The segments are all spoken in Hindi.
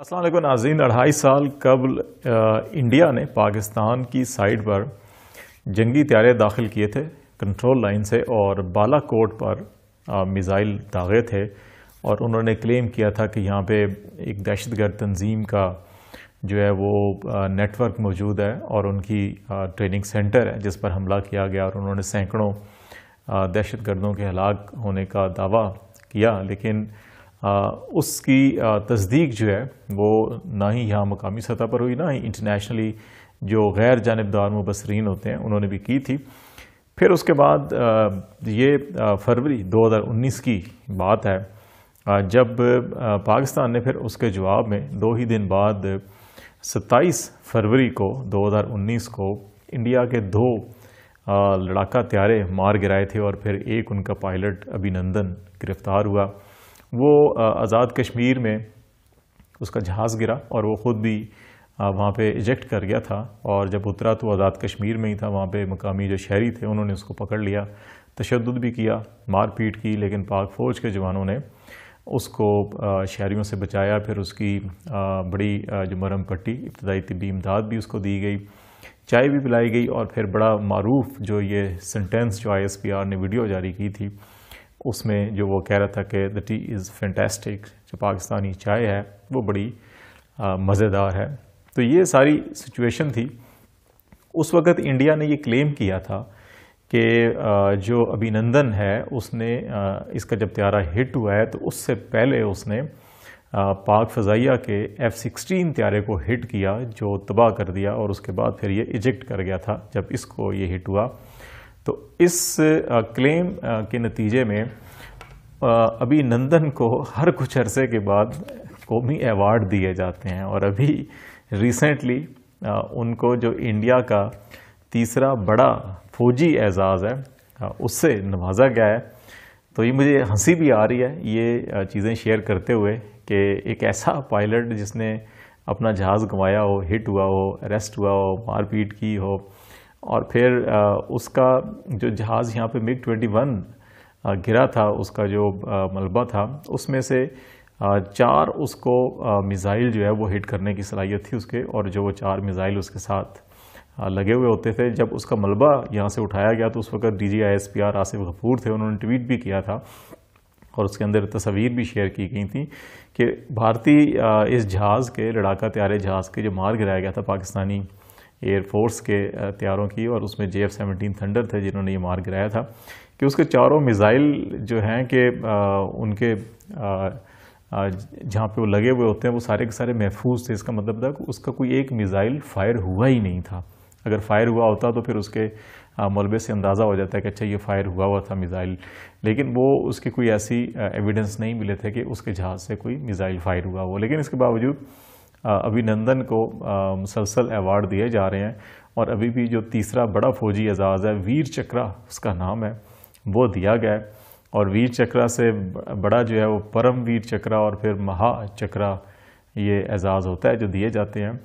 असलम नाजीन अढ़ाई साल कबल इंडिया ने पाकिस्तान की साइड पर जंगी त्यारे दाखिल किए थे कंट्रोल लाइन से और बालाकोट पर मिज़ाइल दागे थे और उन्होंने क्लेम किया था कि यहाँ पे एक दहशत गर्द तंजीम का जो है वो नेटवर्क मौजूद है और उनकी ट्रेनिंग सेंटर है जिस पर हमला किया गया और उन्होंने सैकड़ों दहशत गर्दों के हलाक होने का दावा किया लेकिन उसकी तस्दीक जो है वो ना ही यहाँ मकामी सतह पर हुई ना ही इंटरनेशनली जो गैर जानबदार मुबसरीन होते हैं उन्होंने भी की थी फिर उसके बाद ये फरवरी 2019 की बात है जब पाकिस्तान ने फिर उसके जवाब में दो ही दिन बाद 27 फरवरी को 2019 को इंडिया के दो लड़ाका त्यारे मार गिराए थे और फिर एक उनका पायलट अभिनंदन गिरफ्तार हुआ वो आज़ाद कश्मीर में उसका जहाज़ गिरा और वो ख़ुद भी वहाँ पे इजेक्ट कर गया था और जब उतरा तो आज़ाद कश्मीर में ही था वहाँ पे मकामी जो शहरी थे उन्होंने उसको पकड़ लिया तशद भी किया मारपीट की लेकिन पाक फ़ौज के जवानों ने उसको शहरीों से बचाया फिर उसकी बड़ी जो मरम पट्टी इब्तदाई तबी इमदाद भी उसको दी गई चाय भी पिलाई गई और फिर बड़ा मरूफ जो ये सेंटेंस जो आई एस पी आर ने वीडियो जारी की थी उसमें जो वो कह रहा था कि द टी इज़ फैंटेस्टिक जो पाकिस्तानी चाय है वो बड़ी मज़ेदार है तो ये सारी सिचुएशन थी उस वक़्त इंडिया ने ये क्लेम किया था कि जो अभिनंदन है उसने इसका जब त्यारा हिट हुआ है तो उससे पहले उसने पाक फ़जाइया के एफ़ सिक्सटीन त्यारे को हिट किया जो तबाह कर दिया और उसके बाद फिर ये इजेक्ट कर गया था जब इसको ये हिट हुआ तो इस क्लेम के नतीजे में अभी नंदन को हर कुछ अरसे के बाद कौमी अवार्ड दिए जाते हैं और अभी रिसेंटली उनको जो इंडिया का तीसरा बड़ा फौजी एजाज़ है उससे नवाजा गया है तो ये मुझे हंसी भी आ रही है ये चीज़ें शेयर करते हुए कि एक ऐसा पायलट जिसने अपना जहाज़ गंवाया हो हिट हुआ हो अरेस्ट हुआ हो मारपीट की हो और फिर उसका जो जहाज़ यहाँ पे मिग 21 गिरा था उसका जो मलबा था उसमें से चार उसको मिज़ाइल जो है वो हिट करने की सलाहियत थी उसके और जो वो चार मिज़ाइल उसके साथ लगे हुए होते थे जब उसका मलबा यहाँ से उठाया गया तो उस वक्त D G I S P R Asif Ghafoor थे उन्होंने ट्वीट भी किया था और उसके अंदर तस्वीर भी शेयर की गई थी कि भारतीय इस जहाज़ के लड़ाका त्यारे जहाज़ के जो मार गिराया गया था पाकिस्तानी एयरफोर्स के हथियारों की और उसमें जे एफ सेवनटीन थंडर थे जिन्होंने ये मार गिराया था कि उसके चारों मिज़ाइल जो हैं कि उनके जहाँ पे वो लगे हुए होते हैं वो सारे के सारे महफूज थे इसका मतलब था कि उसका कोई एक मिसाइल फायर हुआ ही नहीं था अगर फायर हुआ होता तो फिर उसके मलबे से अंदाज़ा हो जाता है कि अच्छा ये फायर हुआ हुआ था मिसाइल लेकिन वो उसके कोई ऐसी एविडेंस नहीं मिले थे कि उसके जहाज़ से कोई मिसाइल फायर हुआ हो लेकिन इसके बावजूद अभिनंदन को मुसलसल अवार्ड दिए जा रहे हैं और अभी भी जो तीसरा बड़ा फौजी एजाज़ है वीर चक्रा उसका नाम है वो दिया गया है और वीर चक्रा से बड़ा जो है वो परम वीर चक्रा और फिर महा चक्रा ये एजाज़ होता है जो दिए जाते हैं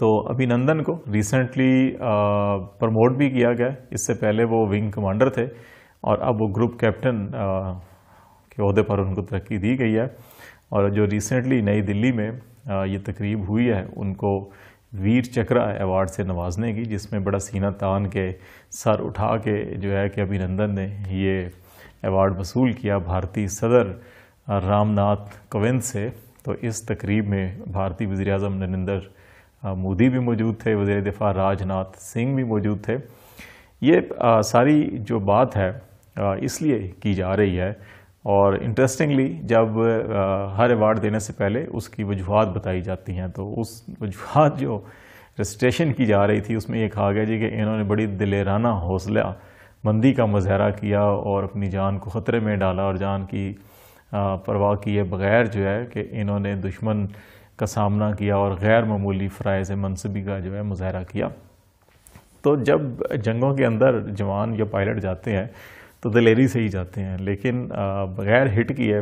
तो अभिनंदन को रिसेंटली प्रमोट भी किया गया इससे पहले वो विंग कमांडर थे और अब वो ग्रुप कैप्टन के अहदे पर उनको तरक्की दी गई है और जो रिसेंटली नई दिल्ली में ये तकरीब हुई है उनको वीर चक्रा अवार्ड से नवाजने की जिसमें बड़ा सीना तान के सर उठा के जो है कि अभिनंदन ने ये अवार्ड वसूल किया भारतीय सदर रामनाथ कोविंद से तो इस तकरीब में भारतीय वज़ी अजम नरेंद्र मोदी भी मौजूद थे वज़ी दफा राजनाथ सिंह भी मौजूद थे ये आ, सारी जो बात है इसलिए की जा रही है और इंटरेस्टिंगली जब हर अवार्ड देने से पहले उसकी वजूहत बताई जाती हैं तो उस वजूहत जो रजिस्ट्रेशन की जा रही थी उसमें ये कहा गया जी कि इन्होंने बड़ी दिलेराना हौसला मंदी का मुजाहरा किया और अपनी जान को ख़तरे में डाला और जान की परवाह किए बगैर जो है कि इन्होंने दुश्मन का सामना किया और गैर मामूली फ़रज मनसबी का जो है मुजाहरा किया तो जब जंगों के अंदर जवान या पायलट जाते हैं तो दलेरी से ही जाते हैं लेकिन बगैर हिट किए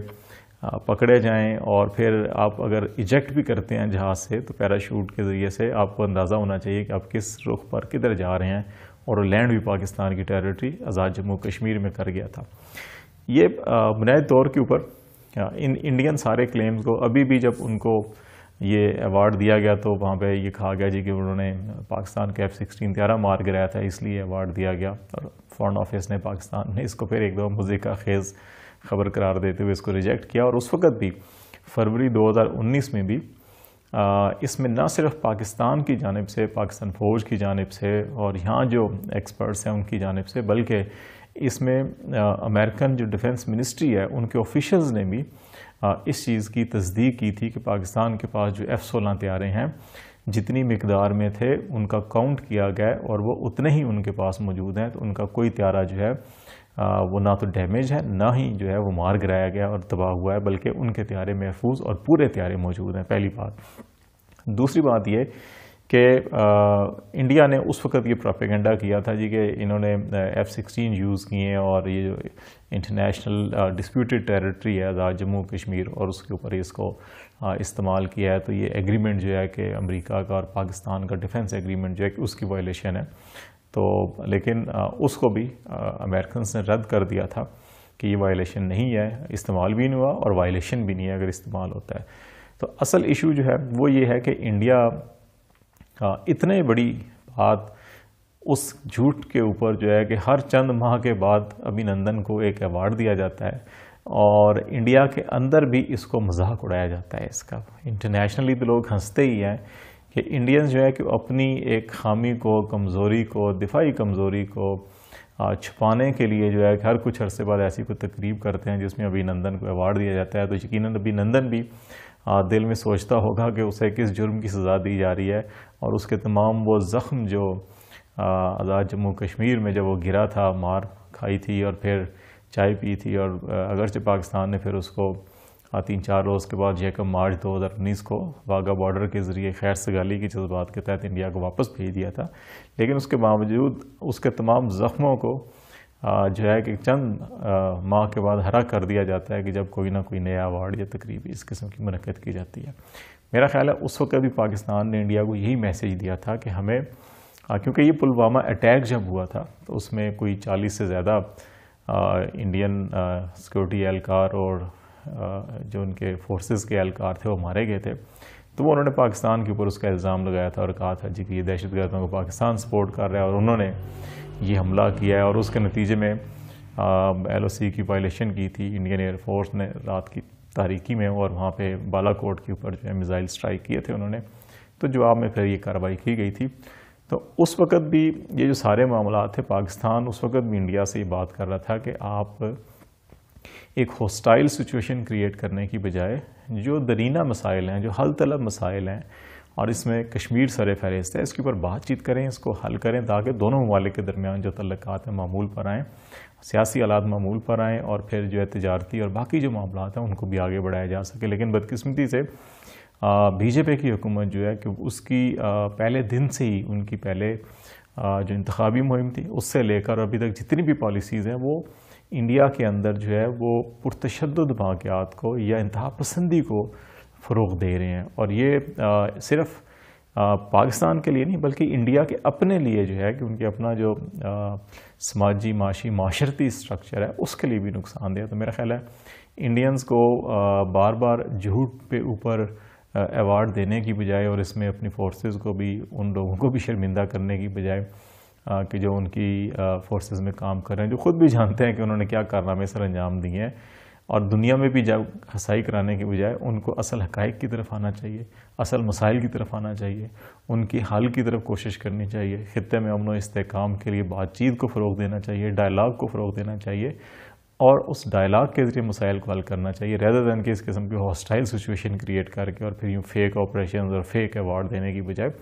पकड़े जाएं और फिर आप अगर इजेक्ट भी करते हैं जहाज़ से तो पैराशूट के ज़रिए से आपको अंदाज़ा होना चाहिए कि आप किस रुख पर किधर जा रहे हैं और लैंड भी पाकिस्तान की टेरिटरी आज़ाद जम्मू कश्मीर में कर गया था ये बुनियादी तौर के ऊपर इन इंडियन सारे क्लेम्स को अभी भी जब उनको ये अवार्ड दिया गया तो वहाँ पे ये कहा गया जी कि उन्होंने पाकिस्तान के एफ सिक्सटीन त्यारह मार गिराया था इसलिए अवार्ड दिया गया और फॉरन ऑफिस ने पाकिस्तान ने इसको फिर एकदम मुझे का खेज़ खबर करार देते हुए इसको रिजेक्ट किया और उस वक्त भी फरवरी 2019 में भी इसमें ना सिर्फ पाकिस्तान की जानब से पाकिस्तान फ़ौज की जानब से और यहाँ जो एक्सपर्ट्स हैं उनकी जानब से बल्कि इसमें अमेरिकन जो डिफेंस मिनिस्ट्री है उनके ऑफिशल्स ने भी इस चीज़ की तस्दीक की थी कि पाकिस्तान के पास जो एफ़ सोलह त्यारे हैं जितनी मकदार में थे उनका काउंट किया गया और वो उतने ही उनके पास मौजूद हैं तो उनका कोई त्यारा जो है वो ना तो डैमेज है ना ही जो है वो मार गिराया गया और तबाह हुआ है बल्कि उनके त्यारे महफूज और पूरे त्यारे मौजूद हैं पहली बात दूसरी बात ये कि इंडिया ने उस वक्त ये प्रोपेगेंडा किया था जी कि इन्होंने एफ़ सिक्सटीन यूज़ किए और ये जो इंटरनेशनल डिस्प्यूटेड टेरिटरी है आज़ाद जम्मू कश्मीर और उसके ऊपर इसको इस्तेमाल किया है तो ये एग्रीमेंट जो है कि अमेरिका का और पाकिस्तान का डिफेंस एग्रीमेंट जो है कि उसकी वायलेशन है तो लेकिन उसको भी अमेरिकन ने रद्द कर दिया था कि ये वायलेशन नहीं है इस्तेमाल भी नहीं हुआ और वायलेशन भी नहीं है अगर इस्तेमाल होता है तो असल इशू जो है वो ये है कि इंडिया इतने बड़ी बात उस झूठ के ऊपर जो है कि हर चंद माह के बाद अभिनंदन को एक अवार्ड दिया जाता है और इंडिया के अंदर भी इसको मजाक उड़ाया जाता है इसका इंटरनेशनली तो लोग हंसते ही हैं कि इंडियंस जो है कि अपनी एक खामी को कमज़ोरी को दिफाई कमज़ोरी को छुपाने के लिए जो है कि हर कुछ अरसे बाद ऐसी कोई तकरीब करते हैं जिसमें अभिनंदन को अवार्ड दिया जाता है तो यकीन अभिनंदन भी दिल में सोचता होगा कि उसे किस जुर्म की सज़ा दी जा रही है और उसके तमाम वो ज़ख़म जो आज़ाद जम्मू कश्मीर में जब वो गिरा था मार खाई थी और फिर चाय पी थी और अगरचे पाकिस्तान ने फिर उसको तीन चार रोज़ के बाद जैकम मार्च दो हज़ार उन्नीस को वाघा बॉर्डर के ज़रिए खैर सगाली के जज्बात के तहत इंडिया को वापस भेज दिया था लेकिन उसके बावजूद उसके तमाम ज़ख्मों को जो है कि चंद माह के बाद हरा कर दिया जाता है कि जब कोई ना कोई नया अवार्ड या तकरीब इस किस्म की मनक़द की जाती है मेरा ख्याल है उस वक्त भी पाकिस्तान ने इंडिया को यही मैसेज दिया था कि हमें क्योंकि ये पुलवामा अटैक जब हुआ था तो उसमें कोई चालीस से ज़्यादा इंडियन सिक्योरिटी एहलकार और जो उनके फोर्सेस के एहलकार थे वो मारे गए थे तो वो उन्होंने पाकिस्तान के ऊपर उसका इल्ज़ाम लगाया था और कहा था जी कि ये दहशत गर्दों को पाकिस्तान सपोर्ट कर रहा है और उन्होंने ये हमला किया है और उसके नतीजे में एल की वायलेशन की थी इंडियन एयरफोर्स ने रात की तारीखी में और वहाँ पे बालाकोट के ऊपर जो है मिज़ाइल स्ट्राइक किए थे उन्होंने तो जवाब में फिर ये कार्रवाई की गई थी तो उस वक़्त भी ये जो सारे मामला थे पाकिस्तान उस वक़्त भी इंडिया से ये बात कर रहा था कि आप एक हॉस्टाइल सिचुएशन क्रिएट करने की बजाय जो दरीना मसाइल हैं जो हल तलब मसाइल हैं और इसमें कश्मीर सर फहरिस्त है इसके ऊपर बातचीत करें इसको हल करें ताकि दोनों ममालिक के दरमियान जो तल्लक हैं मामूल पर आएँ सियासी आलात मामूल पर आएँ और फिर जो है तजारती और बाकी जो मामला हैं उनको भी आगे बढ़ाया जा सके लेकिन बदकस्मती से बीजेपी की हुकूमत जो है कि उसकी पहले दिन से ही उनकी पहले जो इंतबी मुहिम थी उससे लेकर अभी तक जितनी भी पॉलिसीज़ हैं वो इंडिया के अंदर जो है वो पुरतशद वाक़ात को या इंतहा पसंदी को फ़रोग दे रहे हैं और ये आ, सिर्फ आ, पाकिस्तान के लिए नहीं बल्कि इंडिया के अपने लिए जो है कि उनके अपना जो समाजी माशी माशरती स्ट्रक्चर है उसके लिए भी नुकसान नुकसानदेह तो मेरा ख्याल है इंडियंस को आ, बार बार झूठ पे ऊपर अवार्ड देने की बजाय और इसमें अपनी फोर्सेस को भी उन लोगों को भी शर्मिंदा करने की बजाय कि जो उनकी फोर्सेस में काम कर रहे हैं जो ख़ुद भी जानते हैं कि उन्होंने क्या कारनामे सर अंजाम दिए हैं और दुनिया में भी जब हसाई कराने के बजाय उनको असल हकाइक की तरफ आना चाहिए असल मसाइल की तरफ आना चाहिए उनकी हल की तरफ कोशिश करनी चाहिए ख़त्े में अमन इसकाम के लिए बातचीत को फ़रोग देना चाहिए डायलाग को फ़रोग देना चाहिए और उस डायलाग के ज़रिए मसाइल को हल करना चाहिए रेदर दैन के इस किस्म की हॉस्टाइल सिचुएशन क्रिएट करके और फिर यूँ फेक ऑपरेशन और फेक अवार्ड देने की बजाय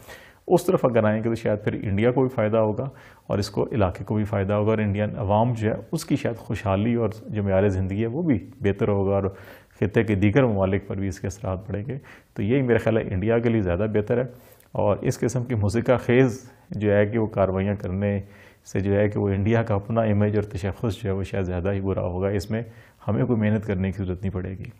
उस तरफ अगर आएंगे तो शायद फिर इंडिया को भी फ़ायदा होगा और इसको इलाके को भी फ़ायदा होगा और इंडियन आवाम जो है उसकी शायद खुशहाली और जो मैार ज़िंदगी है वो भी बेहतर होगा और खत्े के दीगर ममालिक पर भी इसके असरा पड़ेंगे तो यही मेरा ख्याल है इंडिया के लिए ज़्यादा बेहतर है और इस किस्म की मुसिका खेज़ जो है कि वो कार्रवाइयाँ करने से जो है कि वो इंडिया का अपना इमेज और तशखस जो है वो शायद ज़्यादा ही बुरा होगा इसमें हमें कोई मेहनत करने की ज़रूरत नहीं पड़ेगी